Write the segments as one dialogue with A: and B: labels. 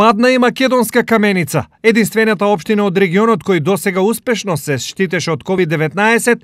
A: Падна и македонска каменица, единствената општина од регионот кој досега успешно се штитеше од COVID-19,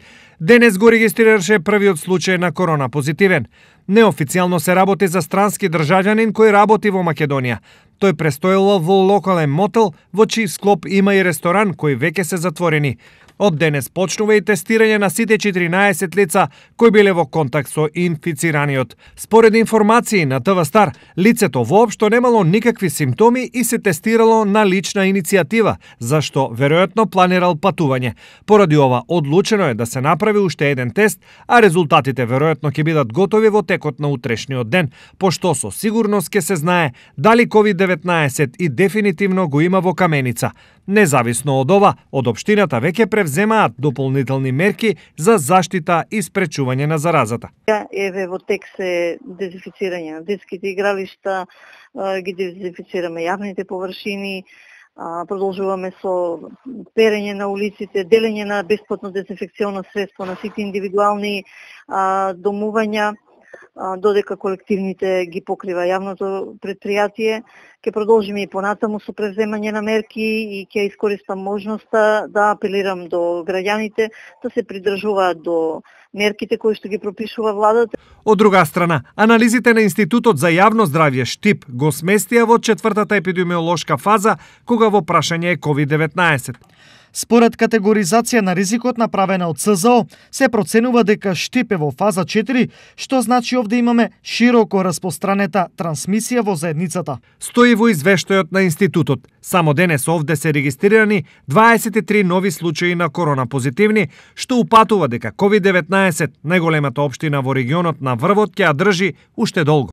A: денес го регистрираше првиот случај на корона позитивен. Неофицијално се работи за странски државјанин кој работи во Македонија. Тој престојувал во локален мотел, во чиј склоп има и ресторан кои веќе се затворени. Од денес почнува и тестирање на сите 14 лица кои биле во контакт со инфицираниот. Според информации на ТВ Стар, лицето воопшто немало никакви симптоми и се тестирало на лична иницијатива, зашто веројатно планирал патување. Поради ова, одлучено е да се направи уште еден тест, а резултатите веројатно ќе бидат готови во тек текот на утрешниот ден, пошто со сигурност ќе се знае дали COVID-19 и дефинитивно го има во Каменица. Независно од ова, од општината веќе превземаат дополнителни мерки за заштита и спречување на заразата.
B: Ја, еве во тек се дезинфицирање на детските игралишта, ги дезинфицираме јавните површини, продолжуваме со перење на улиците, делење на бесплатно дезинфекционно средство на сите индивидуални домувања, додека колективните ги покрива јавното предпријатие. ке продолжиме и понатаму со преземање на мерки и ќе искористам можноста да апелирам до граѓаните да се придржуваат до мерките кои што ги пропишува владата.
A: Од друга страна, анализите на Институтот за јавно здравје Штип го сместија во четвртата епидемиолошка фаза кога во прашање е COVID-19.
C: Според категоризација на ризикот направена од СЗО, се проценува дека штип е во фаза 4, што значи овде имаме широко распространета трансмисија во заедницата. Стои
A: во извештајот на институтот. Само денес овде се регистрирани 23 нови случаи на корона позитивни, што упатува дека COVID-19 најголемата општина во регионот на Врвот ќе ја држи уште долго.